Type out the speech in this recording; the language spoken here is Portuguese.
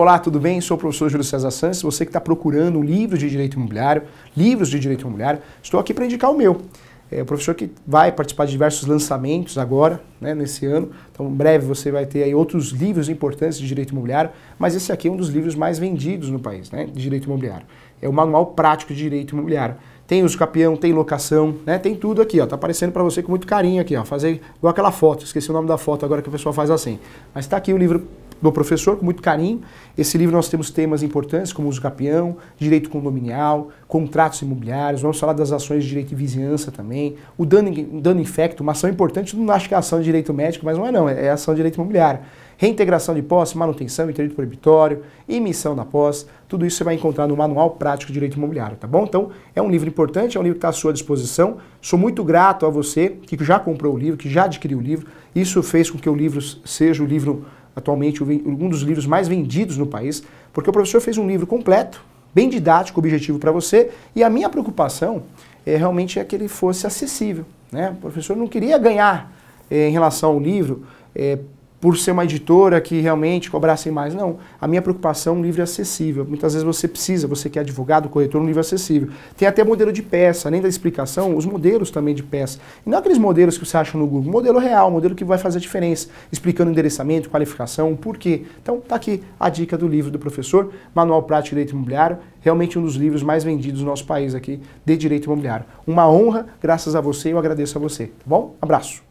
Olá, tudo bem? Sou o professor Júlio César Santos. Você que está procurando um livro de direito imobiliário, livros de direito imobiliário, estou aqui para indicar o meu. É o professor que vai participar de diversos lançamentos agora, né, nesse ano. Então, em breve você vai ter aí outros livros importantes de direito imobiliário, mas esse aqui é um dos livros mais vendidos no país, né, de direito imobiliário. É o Manual Prático de Direito Imobiliário. Tem uso capião, tem locação, né, tem tudo aqui, ó. Tá aparecendo para você com muito carinho aqui, ó. Fazer igual aquela foto, esqueci o nome da foto agora que o pessoal faz assim. Mas está aqui o livro do professor, com muito carinho. Esse livro nós temos temas importantes como uso capião, direito condominial, contratos imobiliários, vamos falar das ações de direito de vizinhança também, o dano, dano infecto, uma ação importante, não acho que é ação de direito médico, mas não é não, é, é ação de direito imobiliário reintegração de posse, manutenção, interdito proibitório, emissão da posse, tudo isso você vai encontrar no Manual Prático de Direito Imobiliário, tá bom? Então, é um livro importante, é um livro que está à sua disposição. Sou muito grato a você que já comprou o livro, que já adquiriu o livro. Isso fez com que o livro seja o livro, atualmente, um dos livros mais vendidos no país, porque o professor fez um livro completo, bem didático, objetivo para você, e a minha preocupação é realmente é que ele fosse acessível. Né? O professor não queria ganhar é, em relação ao livro é, por ser uma editora que realmente cobrassem mais. Não, a minha preocupação é um livro acessível. Muitas vezes você precisa, você que é advogado, corretor, um livro acessível. Tem até modelo de peça, além da explicação, os modelos também de peça. E não aqueles modelos que você acha no Google, modelo real, modelo que vai fazer a diferença, explicando endereçamento, qualificação, por quê. Então, tá aqui a dica do livro do professor, Manual Prático de Direito Imobiliário, realmente um dos livros mais vendidos no nosso país aqui de Direito Imobiliário. Uma honra, graças a você, eu agradeço a você, tá bom? Abraço.